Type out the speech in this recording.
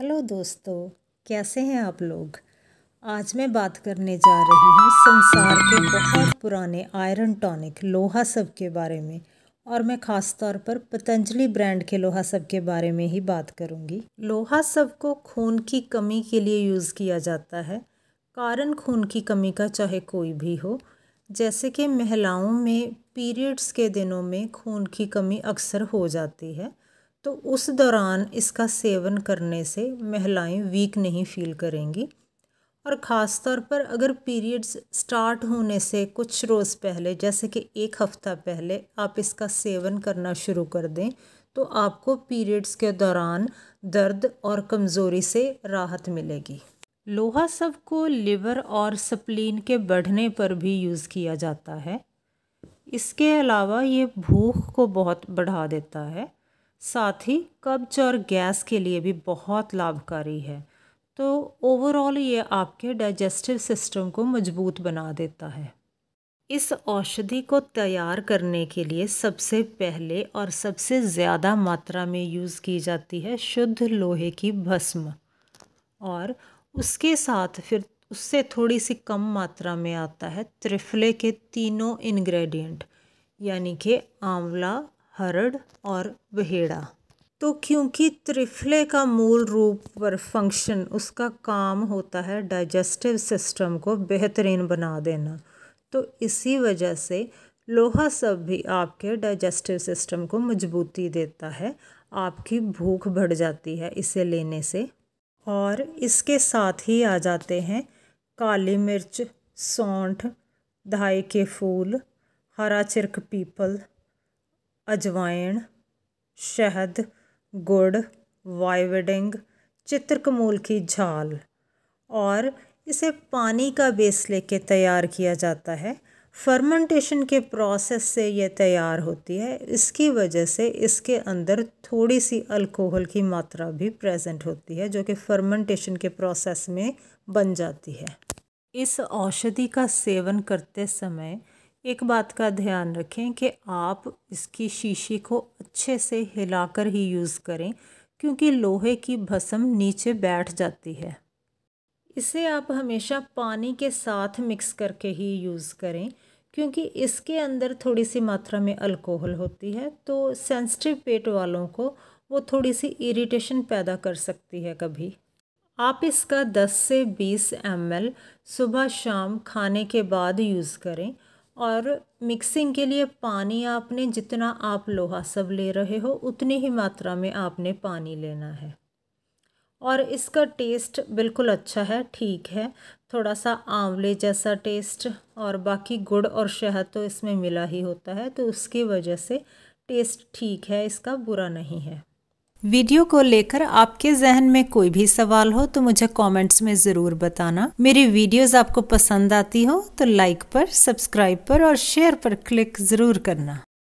hello दोस्तों कैसे हैं आप लोग आज मैं बात करने जा रही हूँ संसार के बहुत पुराने आयरन टॉनिक लोहा सब के बारे में और मैं ख़ास तौर पर पतंजलि ब्रांड के लोहा सब के बारे में ही बात करूँगी लोहा सब को खून की कमी के लिए यूज़ किया जाता है कारण खून की कमी का चाहे कोई भी हो जैसे कि महिलाओं में पीरियड्स के दिनों में खून की कमी अक्सर हो जाती है तो उस दौरान इसका सेवन करने से महिलाएं वीक नहीं फील करेंगी और ख़ास तौर पर अगर पीरियड्स स्टार्ट होने से कुछ रोज़ पहले जैसे कि एक हफ़्ता पहले आप इसका सेवन करना शुरू कर दें तो आपको पीरियड्स के दौरान दर्द और कमज़ोरी से राहत मिलेगी लोहा सब को लिवर और स्प्लीन के बढ़ने पर भी यूज़ किया जाता है इसके अलावा ये भूख को बहुत बढ़ा देता है साथ ही कब्ज और गैस के लिए भी बहुत लाभकारी है तो ओवरऑल ये आपके डाइजेस्टिव सिस्टम को मजबूत बना देता है इस औषधि को तैयार करने के लिए सबसे पहले और सबसे ज़्यादा मात्रा में यूज़ की जाती है शुद्ध लोहे की भस्म और उसके साथ फिर उससे थोड़ी सी कम मात्रा में आता है त्रिफले के तीनों इंग्रेडिएंट यानी कि आंवला हरड़ और वहेड़ा तो क्योंकि त्रिफले का मूल रूप पर फंक्शन उसका काम होता है डाइजेस्टिव सिस्टम को बेहतरीन बना देना तो इसी वजह से लोहा सब भी आपके डाइजेस्टिव सिस्टम को मजबूती देता है आपकी भूख बढ़ जाती है इसे लेने से और इसके साथ ही आ जाते हैं काली मिर्च सौंठ धाई के फूल हरा चिरक पीपल अजवाइन शहद गुड़ वाइवडिंग चित्रकमूल की झाल और इसे पानी का बेस लेके तैयार किया जाता है फर्मेंटेशन के प्रोसेस से यह तैयार होती है इसकी वजह से इसके अंदर थोड़ी सी अल्कोहल की मात्रा भी प्रेजेंट होती है जो कि फर्मेंटेशन के प्रोसेस में बन जाती है इस औषधि का सेवन करते समय एक बात का ध्यान रखें कि आप इसकी शीशी को अच्छे से हिलाकर ही यूज़ करें क्योंकि लोहे की भस्म नीचे बैठ जाती है इसे आप हमेशा पानी के साथ मिक्स करके ही यूज़ करें क्योंकि इसके अंदर थोड़ी सी मात्रा में अल्कोहल होती है तो सेंसिटिव पेट वालों को वो थोड़ी सी इरिटेशन पैदा कर सकती है कभी आप इसका 10 से 20 एम सुबह शाम खाने के बाद यूज़ करें और मिक्सिंग के लिए पानी आपने जितना आप लोहा सब ले रहे हो उतनी ही मात्रा में आपने पानी लेना है और इसका टेस्ट बिल्कुल अच्छा है ठीक है थोड़ा सा आंवले जैसा टेस्ट और बाकी गुड़ और शहद तो इसमें मिला ही होता है तो उसकी वजह से टेस्ट ठीक है इसका बुरा नहीं है वीडियो को लेकर आपके जहन में कोई भी सवाल हो तो मुझे कमेंट्स में ज़रूर बताना मेरी वीडियोस आपको पसंद आती हो तो लाइक पर सब्सक्राइब पर और शेयर पर क्लिक ज़रूर करना